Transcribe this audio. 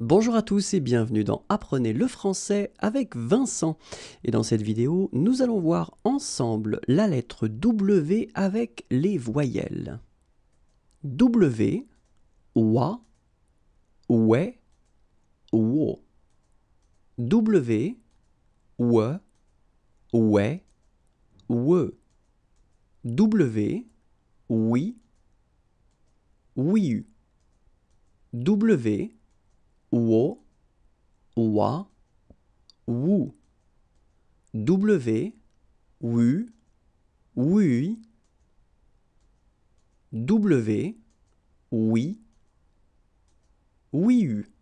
Bonjour à tous et bienvenue dans Apprenez le français avec Vincent. Et dans cette vidéo, nous allons voir ensemble la lettre W avec les voyelles. W, wa, ouais, wo. W, we, ouais, we. W, oui, oui. W, wo, wa, ou W, wu, oui, W, oui, oui.